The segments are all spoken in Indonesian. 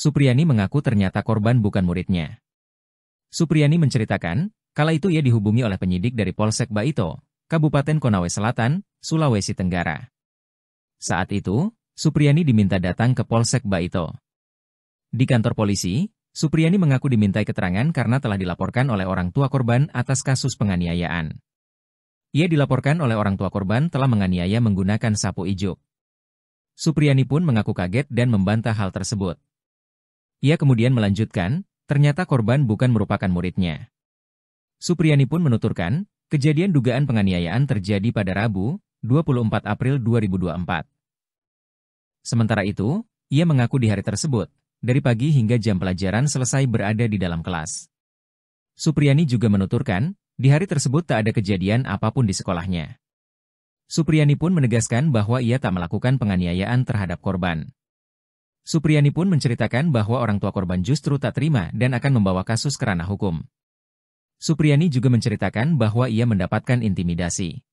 Supriyani mengaku ternyata korban bukan muridnya. Supriyani menceritakan, kala itu ia dihubungi oleh penyidik dari Polsek Baito, Kabupaten Konawe Selatan, Sulawesi Tenggara. Saat itu, Supriyani diminta datang ke Polsek Baito. Di kantor polisi, Supriyani mengaku dimintai keterangan karena telah dilaporkan oleh orang tua korban atas kasus penganiayaan. Ia dilaporkan oleh orang tua korban telah menganiaya menggunakan sapu ijuk. Supriyani pun mengaku kaget dan membantah hal tersebut. Ia kemudian melanjutkan, ternyata korban bukan merupakan muridnya. Supriyani pun menuturkan, kejadian dugaan penganiayaan terjadi pada Rabu, 24 April 2024. Sementara itu, ia mengaku di hari tersebut, dari pagi hingga jam pelajaran selesai berada di dalam kelas. Supriyani juga menuturkan, di hari tersebut tak ada kejadian apapun di sekolahnya. Supriyani pun menegaskan bahwa ia tak melakukan penganiayaan terhadap korban. Supriyani pun menceritakan bahwa orang tua korban justru tak terima dan akan membawa kasus ke ranah hukum. Supriyani juga menceritakan bahwa ia mendapatkan intimidasi.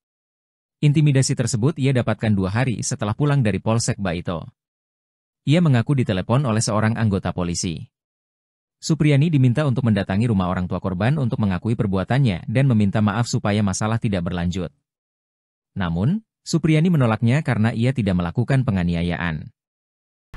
Intimidasi tersebut ia dapatkan dua hari setelah pulang dari Polsek Baito. Ia mengaku ditelepon oleh seorang anggota polisi. Supriyani diminta untuk mendatangi rumah orang tua korban untuk mengakui perbuatannya dan meminta maaf supaya masalah tidak berlanjut. Namun, Supriyani menolaknya karena ia tidak melakukan penganiayaan.